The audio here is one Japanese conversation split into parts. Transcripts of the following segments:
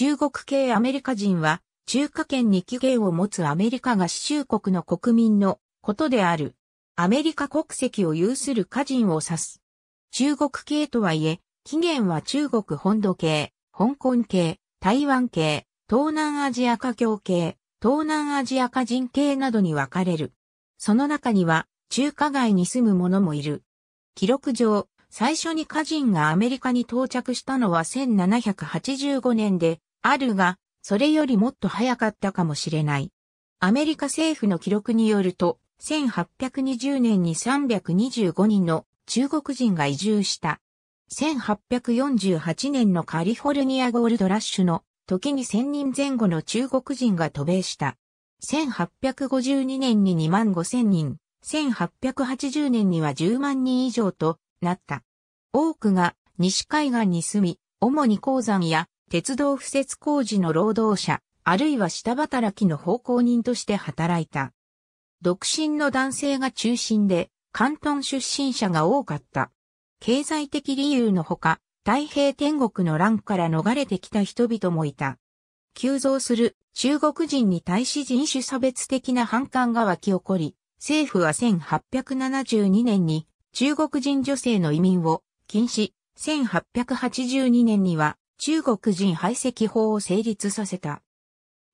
中国系アメリカ人は、中華圏に起源を持つアメリカ合衆国の国民のことである。アメリカ国籍を有する家人を指す。中国系とはいえ、起源は中国本土系、香港系、台湾系、東南アジア華僑系、東南アジア華人系などに分かれる。その中には、中華街に住む者もいる。記録上、最初に華人がアメリカに到着したのは1785年で、あるが、それよりもっと早かったかもしれない。アメリカ政府の記録によると、1820年に325人の中国人が移住した。1848年のカリフォルニアゴールドラッシュの時に1000人前後の中国人が渡米した。1852年に2万5000人、1880年には10万人以上となった。多くが西海岸に住み、主に鉱山や鉄道敷設工事の労働者、あるいは下働きの奉公人として働いた。独身の男性が中心で、関東出身者が多かった。経済的理由のほか、太平天国の乱から逃れてきた人々もいた。急増する中国人に対し人種差別的な反感が湧き起こり、政府は1872年に中国人女性の移民を禁止、1882年には中国人排斥法を成立させた。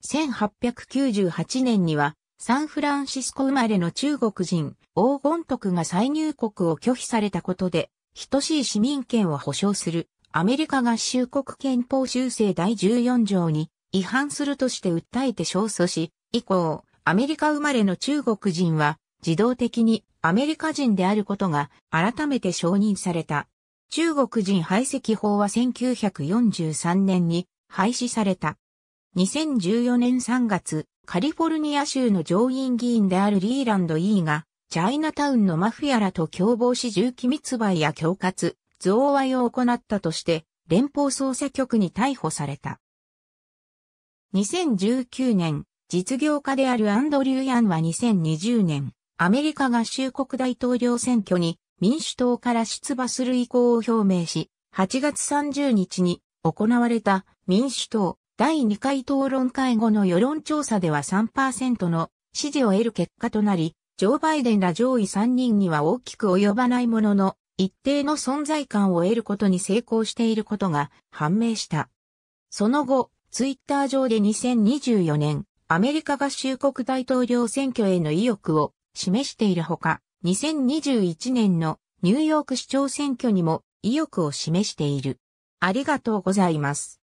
1898年には、サンフランシスコ生まれの中国人、黄金徳が再入国を拒否されたことで、等しい市民権を保障する、アメリカ合衆国憲法修正第14条に違反するとして訴えて勝訴し、以降、アメリカ生まれの中国人は、自動的にアメリカ人であることが改めて承認された。中国人排斥法は1943年に廃止された。2014年3月、カリフォルニア州の上院議員であるリーランド・イーが、チャイナタウンのマフィアらと共謀し銃器密売や恐喝、贈賄を行ったとして、連邦捜査局に逮捕された。2019年、実業家であるアンドリュー・ヤンは2020年、アメリカ合衆国大統領選挙に民主党から出馬する意向を表明し、8月30日に行われた民主党第2回討論会後の世論調査では3%の支持を得る結果となり、ジョー・バイデンら上位3人には大きく及ばないものの、一定の存在感を得ることに成功していることが判明した。その後、ツイッター上で2024年、アメリカ合衆国大統領選挙への意欲を示しているほか、2021年のニューヨーク市長選挙にも意欲を示している。ありがとうございます。